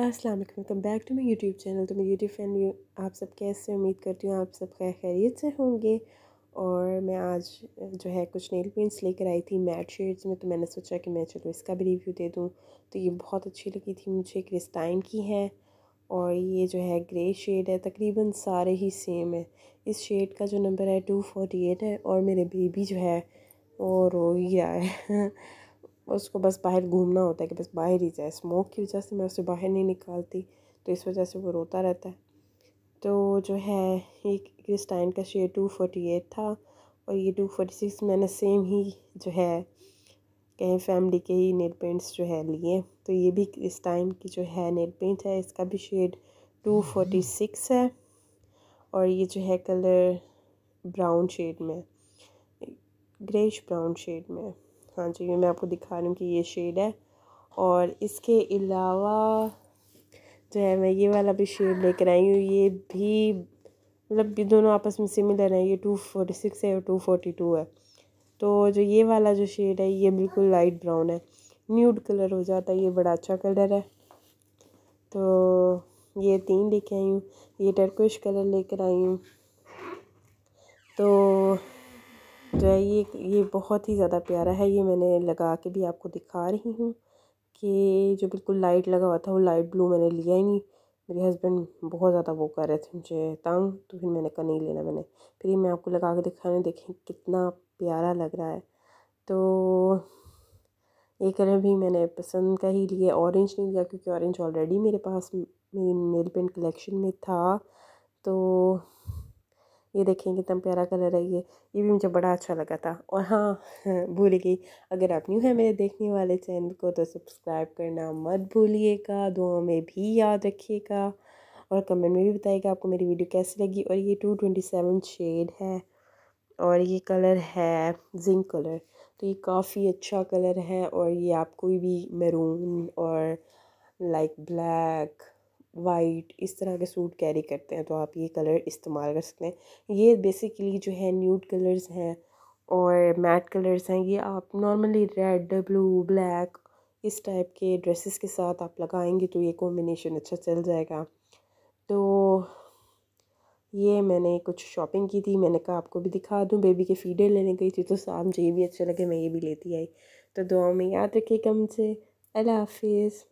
अस्सलाम welcome back to my YouTube channel तो मैं यूट्यूब फैमिली आप सब कैसे उम्मीद करती हूँ आप सब खैर खैरियत से होंगे और मैं आज जो है कुछ नेल पेंट्स लेकर आई थी मैट शेड्स में तो मैंने सोचा कि मैं चलो इसका भी रिव्यू दे दूँ तो ये बहुत अच्छी लगी थी मुझे क्रिस्टाइन की है और ये जो है ग्रे शेड है तकरीबन सारे ही सेम है इस शेड का जो नंबर है टू फोर्टी एट है और मेरे बेबी जो है वो रो ही रहा है उसको बस बाहर घूमना होता है कि बस बाहर ही जाए स्मोक की वजह से मैं उसे बाहर नहीं निकालती तो इस वजह से वो रोता रहता है तो जो है ये क्रिस्टाइन का शेयर टू फोर्टी एट था और ये टू फोर्टी सिक्स मैंने सेम ही जो है कहीं फैमिली के ही नेल पेंट्स जो है लिए तो ये भी क्रिस्टाइन की जो है नेल पेंट है इसका भी शेड टू फोर्टी सिक्स है और ये जो है कलर ब्राउन शेड में ग्रेश ब्राउन शेड में हाँ जी ये मैं आपको दिखा रही हूँ कि ये शेड है और इसके अलावा जो है मैं ये वाला भी शेड लेकर आई हूँ ये भी मतलब ये दोनों आपस में सिमिलर हैं ये टू फोर्टी सिक्स है और टू फोर्टी टू है तो जो ये वाला जो शेड है ये बिल्कुल लाइट ब्राउन है न्यूड कलर हो जाता है ये बड़ा अच्छा कलर है तो ये तीन लेके आई हूँ ये टर्कोश कलर लेकर आई हूँ तो जो है ये ये बहुत ही ज़्यादा प्यारा है ये मैंने लगा के भी आपको दिखा रही हूँ कि जो बिल्कुल लाइट लगा हुआ था वो लाइट ब्लू मैंने लिया ही नहीं मेरे हस्बैंड बहुत ज़्यादा वो कर रहे थे मुझे तंग तो फिर मैंने कहा नहीं लेना मैंने फिर ये मैं आपको लगा के दिखा रही हूँ देखें कितना प्यारा लग रहा है तो ये कलर भी मैंने पसंद का ही लिया ऑरेंज नहीं लिया क्योंकि ऑरेंज ऑलरेडी मेरे पास मेरी नेल पेंट कलेक्शन में था तो ये देखें कितना प्यारा कलर है ये ये भी मुझे बड़ा अच्छा लगा था और हाँ, हाँ भूल गई अगर आप न्यू हैं मेरे देखने वाले चैनल को तो सब्सक्राइब करना मत भूलिएगा दो में भी याद रखिएगा और कमेंट में भी बताइएगा आपको मेरी वीडियो कैसी लगी और ये टू ट्वेंटी सेवन शेड है और ये कलर है जिंक कलर तो ये काफ़ी अच्छा कलर है और ये आप कोई भी मैरून और लाइक ब्लैक वाइट इस तरह के सूट कैरी करते हैं तो आप ये कलर इस्तेमाल कर सकते हैं ये बेसिकली जो है न्यूड कलर्स हैं और मैट कलर्स हैं ये आप नॉर्मली रेड ब्लू ब्लैक इस टाइप के ड्रेसेस के साथ आप लगाएंगे तो ये कॉम्बिनेशन अच्छा चल जाएगा तो ये मैंने कुछ शॉपिंग की थी मैंने कहा आपको भी दिखा दूँ बेबी के फीडर लेने गई थी तो शाम मुझे ये भी अच्छा लगे मैं ये भी लेती आई तो दुआ में याद रखिए कम से अल्लाह हाफिज़